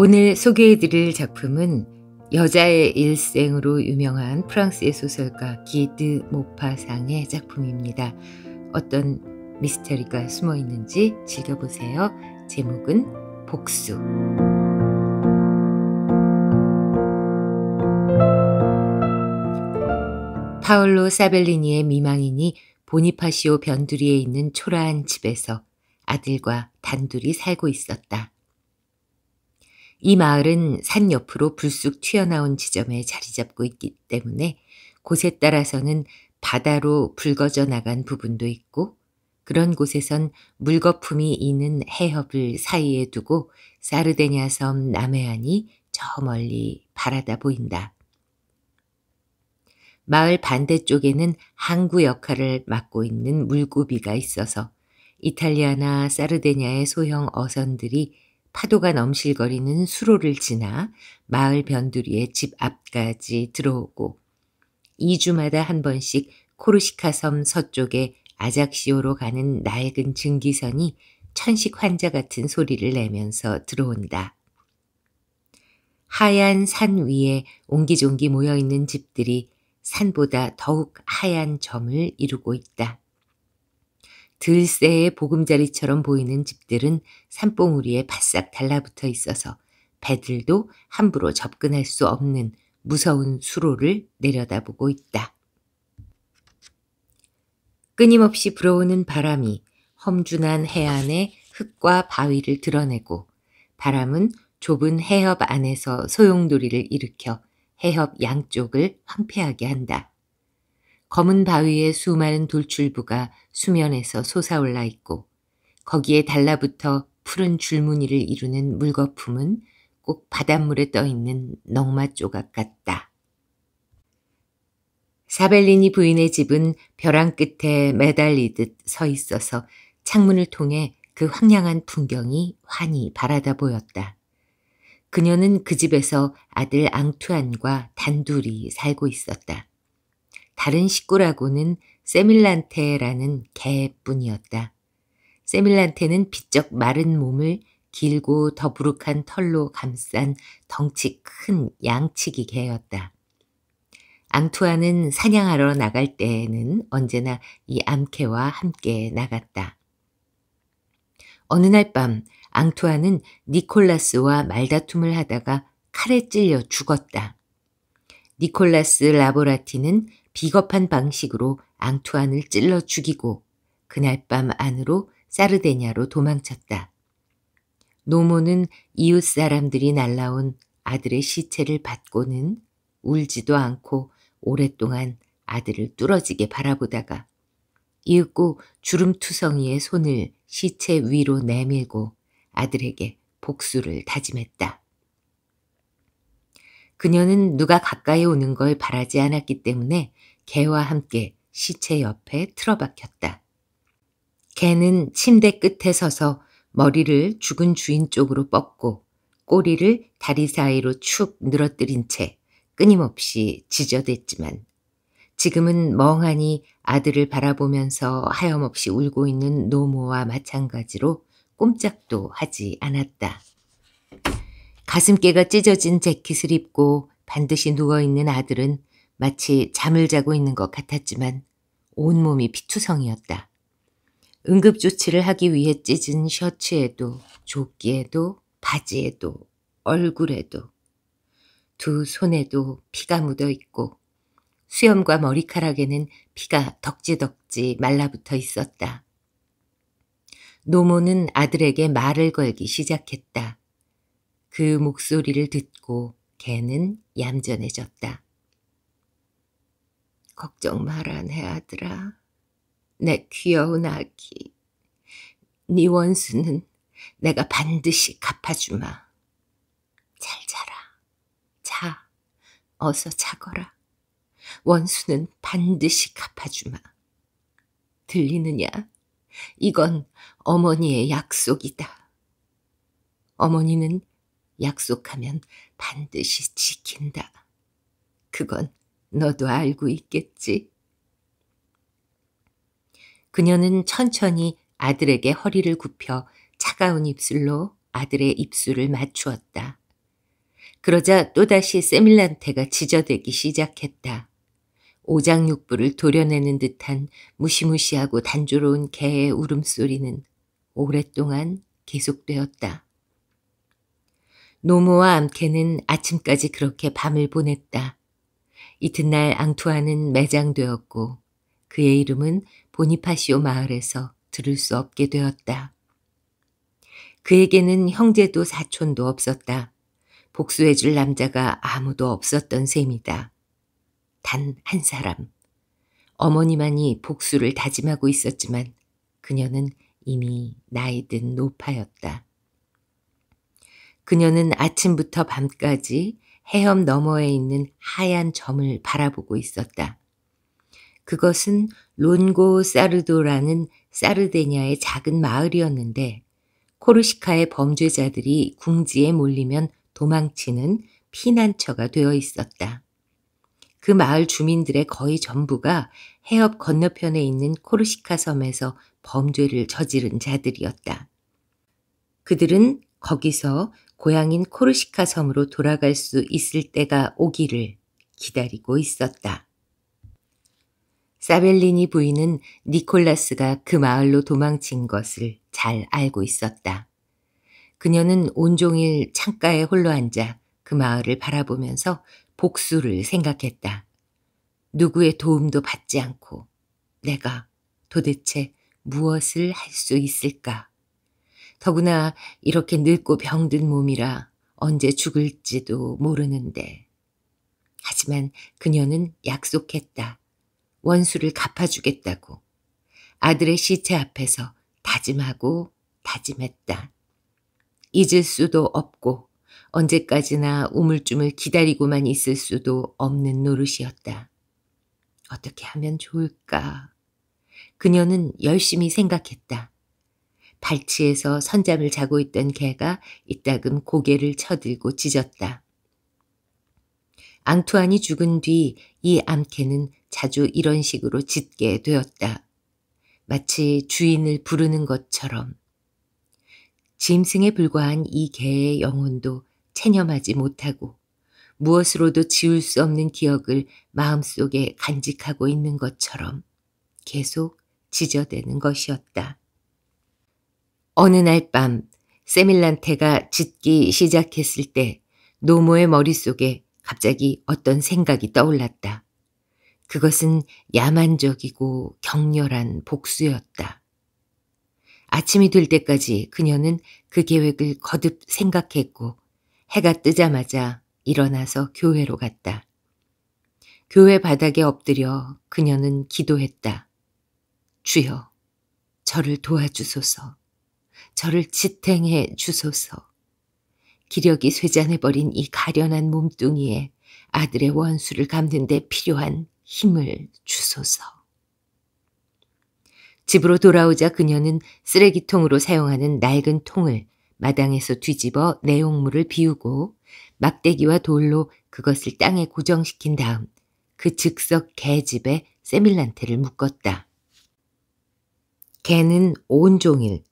오늘 소개해드릴 작품은 여자의 일생으로 유명한 프랑스의 소설가 기드 모파상의 작품입니다. 어떤 미스터리가 숨어 있는지 즐겨보세요. 제목은 복수. 파올로 사벨리니의 미망인이 보니파시오 변두리에 있는 초라한 집에서 아들과 단둘이 살고 있었다. 이 마을은 산 옆으로 불쑥 튀어나온 지점에 자리 잡고 있기 때문에 곳에 따라서는 바다로 불거져 나간 부분도 있고 그런 곳에선 물거품이 있는 해협을 사이에 두고 사르데냐 섬 남해안이 저 멀리 바라다 보인다. 마을 반대쪽에는 항구 역할을 맡고 있는 물고비가 있어서 이탈리아나 사르데냐의 소형 어선들이 파도가 넘실거리는 수로를 지나 마을 변두리의 집 앞까지 들어오고 2주마다 한 번씩 코르시카 섬서쪽에 아작시오로 가는 낡은 증기선이 천식 환자 같은 소리를 내면서 들어온다. 하얀 산 위에 옹기종기 모여있는 집들이 산보다 더욱 하얀 점을 이루고 있다. 들새의 보금자리처럼 보이는 집들은 산봉우리에 바싹 달라붙어 있어서 배들도 함부로 접근할 수 없는 무서운 수로를 내려다보고 있다. 끊임없이 불어오는 바람이 험준한 해안의 흙과 바위를 드러내고 바람은 좁은 해협 안에서 소용돌이를 일으켜 해협 양쪽을 황폐하게 한다. 검은 바위에 수많은 돌출부가 수면에서 솟아올라 있고 거기에 달라붙어 푸른 줄무늬를 이루는 물거품은 꼭 바닷물에 떠 있는 넝마 조각 같다. 사벨리니 부인의 집은 벼랑 끝에 매달리듯 서 있어서 창문을 통해 그 황량한 풍경이 환히 바라다 보였다. 그녀는 그 집에서 아들 앙투안과 단둘이 살고 있었다. 다른 식구라고는 세밀란테라는 개뿐이었다. 세밀란테는 비쩍 마른 몸을 길고 더부룩한 털로 감싼 덩치 큰 양치기 개였다. 앙투아는 사냥하러 나갈 때에는 언제나 이 암캐와 함께 나갔다. 어느 날 밤 앙투아는 니콜라스와 말다툼을 하다가 칼에 찔려 죽었다. 니콜라스 라보라티는 비겁한 방식으로 앙투안을 찔러 죽이고 그날 밤 안으로 사르데냐로 도망쳤다. 노모는 이웃 사람들이 날라온 아들의 시체를 받고는 울지도 않고 오랫동안 아들을 뚫어지게 바라보다가 이윽고 주름투성이의 손을 시체 위로 내밀고 아들에게 복수를 다짐했다. 그녀는 누가 가까이 오는 걸 바라지 않았기 때문에 개와 함께 시체 옆에 틀어박혔다. 개는 침대 끝에 서서 머리를 죽은 주인 쪽으로 뻗고 꼬리를 다리 사이로 축 늘어뜨린 채 끊임없이 지저댔지만 지금은 멍하니 아들을 바라보면서 하염없이 울고 있는 노모와 마찬가지로 꼼짝도 하지 않았다. 가슴깨가 찢어진 재킷을 입고 반드시 누워있는 아들은 마치 잠을 자고 있는 것 같았지만 온몸이 피투성이었다. 응급조치를 하기 위해 찢은 셔츠에도 조끼에도 바지에도 얼굴에도 두 손에도 피가 묻어 있고 수염과 머리카락에는 피가 덕지덕지 말라붙어 있었다. 노모는 아들에게 말을 걸기 시작했다. 그 목소리를 듣고 개는 얌전해졌다. 걱정 말안 해, 아들아. 내 귀여운 아기. 네 원수는 내가 반드시 갚아주마. 잘 자라. 자. 어서 자거라. 원수는 반드시 갚아주마. 들리느냐? 이건 어머니의 약속이다. 어머니는 약속하면 반드시 지킨다. 그건 너도 알고 있겠지. 그녀는 천천히 아들에게 허리를 굽혀 차가운 입술로 아들의 입술을 맞추었다. 그러자 또다시 세밀란테가 지저대기 시작했다. 오장육부를 도려내는 듯한 무시무시하고 단조로운 개의 울음소리는 오랫동안 계속되었다. 노모와 암캐는 아침까지 그렇게 밤을 보냈다. 이튿날 앙투아는 매장되었고 그의 이름은 보니파시오 마을에서 들을 수 없게 되었다. 그에게는 형제도 사촌도 없었다. 복수해줄 남자가 아무도 없었던 셈이다. 단 한 사람. 어머니만이 복수를 다짐하고 있었지만 그녀는 이미 나이든 노파였다. 그녀는 아침부터 밤까지 해협 너머에 있는 하얀 점을 바라보고 있었다. 그것은 론고 사르도라는 사르데냐의 작은 마을이었는데 코르시카의 범죄자들이 궁지에 몰리면 도망치는 피난처가 되어 있었다. 그 마을 주민들의 거의 전부가 해협 건너편에 있는 코르시카 섬에서 범죄를 저지른 자들이었다. 그들은 거기서 고향인 코르시카 섬으로 돌아갈 수 있을 때가 오기를 기다리고 있었다. 사벨리니 부인은 니콜라스가 그 마을로 도망친 것을 잘 알고 있었다. 그녀는 온종일 창가에 홀로 앉아 그 마을을 바라보면서 복수를 생각했다. 누구의 도움도 받지 않고 내가 도대체 무엇을 할 수 있을까? 더구나 이렇게 늙고 병든 몸이라 언제 죽을지도 모르는데. 하지만 그녀는 약속했다. 원수를 갚아주겠다고. 아들의 시체 앞에서 다짐하고 다짐했다. 잊을 수도 없고 언제까지나 우물쭈물 기다리고만 있을 수도 없는 노릇이었다. 어떻게 하면 좋을까? 그녀는 열심히 생각했다. 발치에서 선잠을 자고 있던 개가 이따금 고개를 쳐들고 짖었다. 앙투안이 죽은 뒤 이암캐는 자주 이런 식으로 짖게 되었다. 마치 주인을 부르는 것처럼. 짐승에 불과한 이 개의 영혼도 체념하지 못하고 무엇으로도 지울 수 없는 기억을 마음속에 간직하고 있는 것처럼 계속 지저대는 것이었다. 어느 날 밤 세밀란테가 짖기 시작했을 때 노모의 머릿속에 갑자기 어떤 생각이 떠올랐다. 그것은 야만적이고 격렬한 복수였다. 아침이 될 때까지 그녀는 그 계획을 거듭 생각했고 해가 뜨자마자 일어나서 교회로 갔다. 교회 바닥에 엎드려 그녀는 기도했다. 주여, 저를 도와주소서. 저를 지탱해 주소서. 기력이 쇠잔해버린 이 가련한 몸뚱이에 아들의 원수를 갚는 데 필요한 힘을 주소서. 집으로 돌아오자 그녀는 쓰레기통으로 사용하는 낡은 통을 마당에서 뒤집어 내용물을 비우고 막대기와 돌로 그것을 땅에 고정시킨 다음 그 즉석 개집에 세밀란테를 묶었다. 개는 온종일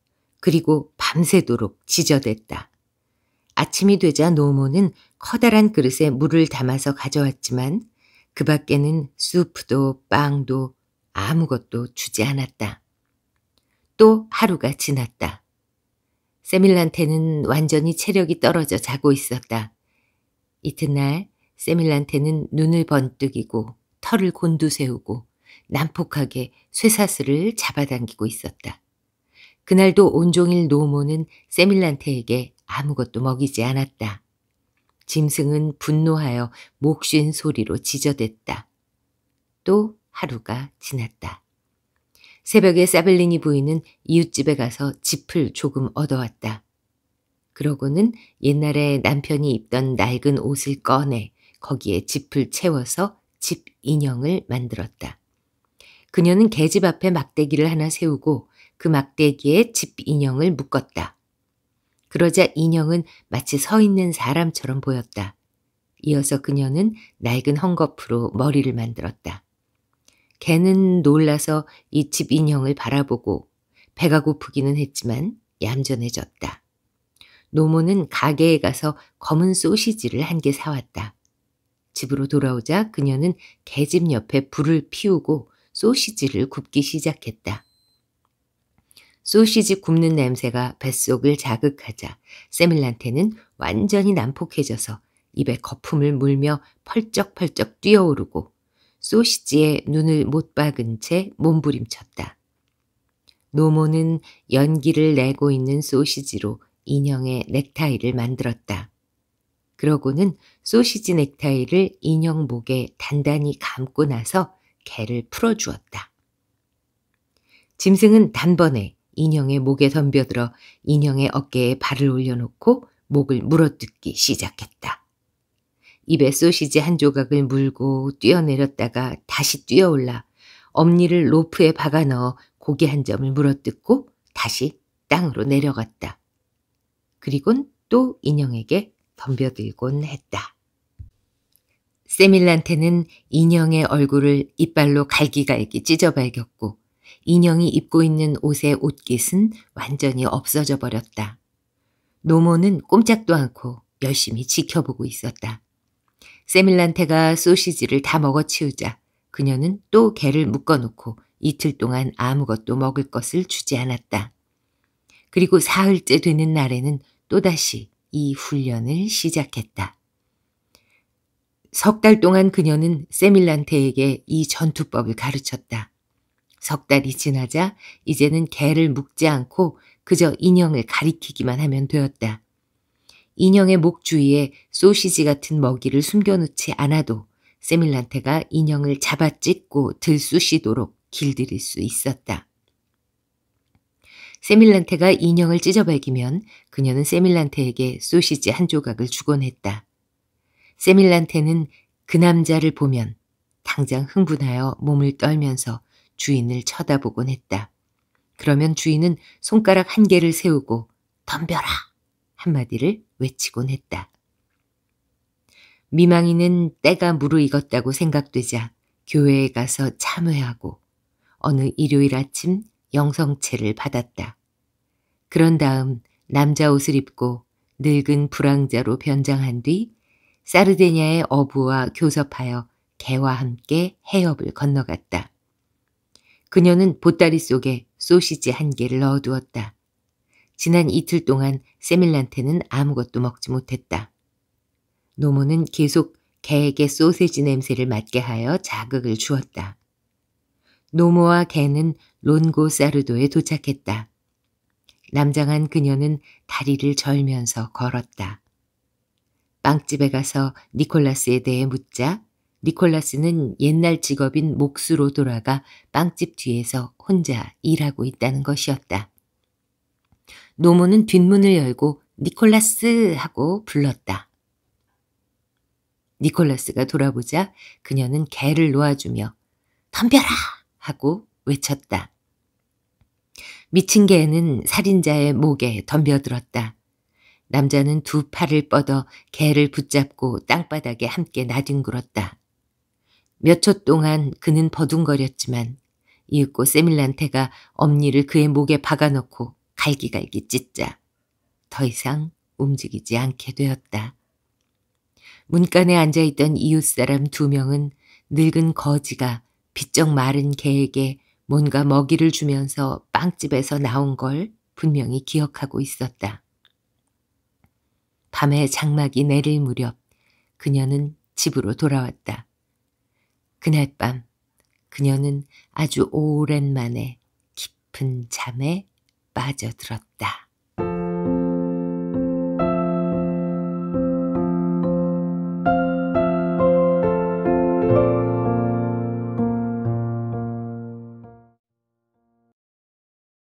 그리고 밤새도록 지저댔다. 아침이 되자 노모는 커다란 그릇에 물을 담아서 가져왔지만 그 밖에는 수프도 빵도 아무것도 주지 않았다. 또 하루가 지났다. 세밀란테는 완전히 체력이 떨어져 자고 있었다. 이튿날 세밀란테는 눈을 번뜩이고 털을 곤두세우고 난폭하게 쇠사슬을 잡아당기고 있었다. 그날도 온종일 노모는 세밀란테에게 아무것도 먹이지 않았다. 짐승은 분노하여 목쉰 소리로 지저댔다. 또 하루가 지났다. 새벽에 사벨린이 부인은 이웃집에 가서 짚을 조금 얻어왔다. 그러고는 옛날에 남편이 입던 낡은 옷을 꺼내 거기에 짚을 채워서 집 인형을 만들었다. 그녀는 계집 앞에 막대기를 하나 세우고 그 막대기에 집 인형을 묶었다. 그러자 인형은 마치 서 있는 사람처럼 보였다. 이어서 그녀는 낡은 헝겊으로 머리를 만들었다. 개는 놀라서 이 집 인형을 바라보고 배가 고프기는 했지만 얌전해졌다. 노모는 가게에 가서 검은 소시지를 한 개 사왔다. 집으로 돌아오자 그녀는 개집 옆에 불을 피우고 소시지를 굽기 시작했다. 소시지 굽는 냄새가 뱃속을 자극하자 세밀란테는 완전히 난폭해져서 입에 거품을 물며 펄쩍펄쩍 뛰어오르고 소시지에 눈을 못 박은 채 몸부림쳤다. 노모는 연기를 내고 있는 소시지로 인형의 넥타이를 만들었다. 그러고는 소시지 넥타이를 인형 목에 단단히 감고 나서 개를 풀어주었다. 짐승은 단번에 인형의 목에 덤벼들어 인형의 어깨에 발을 올려놓고 목을 물어뜯기 시작했다. 입에 소시지 한 조각을 물고 뛰어내렸다가 다시 뛰어올라 엄니를 로프에 박아 넣어 고기 한 점을 물어뜯고 다시 땅으로 내려갔다. 그리곤 또 인형에게 덤벼들곤 했다. 세밀란테는 인형의 얼굴을 이빨로 갈기갈기 찢어발겼고 인형이 입고 있는 옷의 옷깃은 완전히 없어져 버렸다. 노모는 꼼짝도 않고 열심히 지켜보고 있었다. 세밀란테가 소시지를 다 먹어치우자 그녀는 또 개를 묶어놓고 이틀 동안 아무것도 먹을 것을 주지 않았다. 그리고 사흘째 되는 날에는 또다시 이 훈련을 시작했다. 석 달 동안 그녀는 세밀란테에게 이 전투법을 가르쳤다. 석 달이 지나자 이제는 개를 묶지 않고 그저 인형을 가리키기만 하면 되었다. 인형의 목 주위에 소시지 같은 먹이를 숨겨놓지 않아도 세밀란테가 인형을 잡아 찢고 들쑤시도록 길들일 수 있었다. 세밀란테가 인형을 찢어발기면 그녀는 세밀란테에게 소시지 한 조각을 주곤 했다. 세밀란테는 그 남자를 보면 당장 흥분하여 몸을 떨면서 주인을 쳐다보곤 했다. 그러면 주인은 손가락 한 개를 세우고 덤벼라 한마디를 외치곤 했다. 미망이는 때가 무르익었다고 생각되자 교회에 가서 참회하고 어느 일요일 아침 영성체를 받았다. 그런 다음 남자 옷을 입고 늙은 불황자로 변장한 뒤 사르데냐의 어부와 교섭하여 개와 함께 해협을 건너갔다. 그녀는 보따리 속에 소시지 한 개를 넣어두었다. 지난 이틀 동안 세밀란테는 아무것도 먹지 못했다. 노모는 계속 개에게 소세지 냄새를 맡게 하여 자극을 주었다. 노모와 개는 론고 사르도에 도착했다. 남장한 그녀는 다리를 절면서 걸었다. 빵집에 가서 니콜라스에 대해 묻자 니콜라스는 옛날 직업인 목수로 돌아가 빵집 뒤에서 혼자 일하고 있다는 것이었다. 노모는 뒷문을 열고 니콜라스 하고 불렀다. 니콜라스가 돌아보자 그녀는 개를 놓아주며 덤벼라 하고 외쳤다. 미친 개는 살인자의 목에 덤벼들었다. 남자는 두 팔을 뻗어 개를 붙잡고 땅바닥에 함께 나뒹굴었다. 몇초 동안 그는 버둥거렸지만 이윽고 세밀란테가 엄니를 그의 목에 박아놓고 갈기갈기 찢자 더 이상 움직이지 않게 되었다. 문간에 앉아있던 이웃 사람 두 명은 늙은 거지가 비쩍 마른 개에게 뭔가 먹이를 주면서 빵집에서 나온 걸 분명히 기억하고 있었다. 밤에 장막이 내릴 무렵 그녀는 집으로 돌아왔다. 그날 밤 그녀는 아주 오랜만에 깊은 잠에 빠져들었다.